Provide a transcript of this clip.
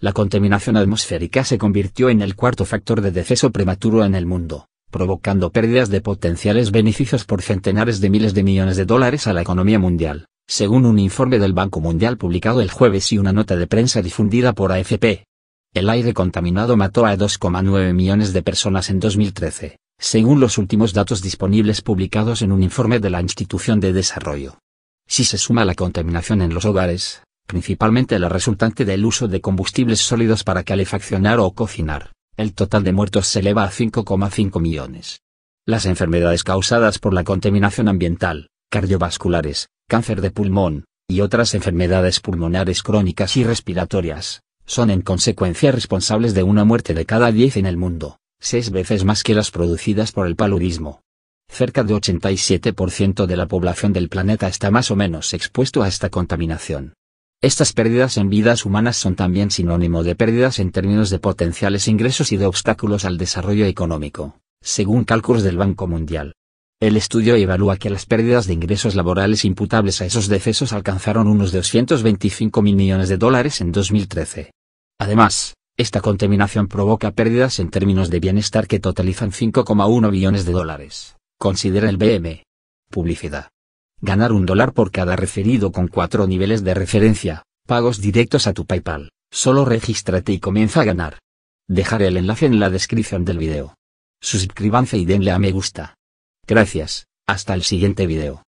La contaminación atmosférica se convirtió en el cuarto factor de deceso prematuro en el mundo, provocando pérdidas de potenciales beneficios por centenares de miles de millones de dólares a la economía mundial, según un informe del Banco Mundial publicado el jueves y una nota de prensa difundida por AFP. El aire contaminado mató a 2,9 millones de personas en 2013, según los últimos datos disponibles publicados en un informe de la Institución de Desarrollo. Si se suma la contaminación en los hogares, principalmente la resultante del uso de combustibles sólidos para calefaccionar o cocinar. El total de muertos se eleva a 5,5 millones. Las enfermedades causadas por la contaminación ambiental, cardiovasculares, cáncer de pulmón, y otras enfermedades pulmonares crónicas y respiratorias, son en consecuencia responsables de una muerte de cada 10 en el mundo, seis veces más que las producidas por el paludismo. Cerca de 87% de la población del planeta está más o menos expuesto a esta contaminación. Estas pérdidas en vidas humanas son también sinónimo de pérdidas en términos de potenciales ingresos y de obstáculos al desarrollo económico, según cálculos del Banco Mundial. El estudio evalúa que las pérdidas de ingresos laborales imputables a esos decesos alcanzaron unos 225 mil millones de dólares en 2013. Además, esta contaminación provoca pérdidas en términos de bienestar que totalizan 5,1 billones de dólares, considera el BM. Publicidad ganar un dólar por cada referido con cuatro niveles de referencia, pagos directos a tu PayPal, solo regístrate y comienza a ganar. Dejaré el enlace en la descripción del video. Suscríbanse y denle a me gusta. Gracias, hasta el siguiente video.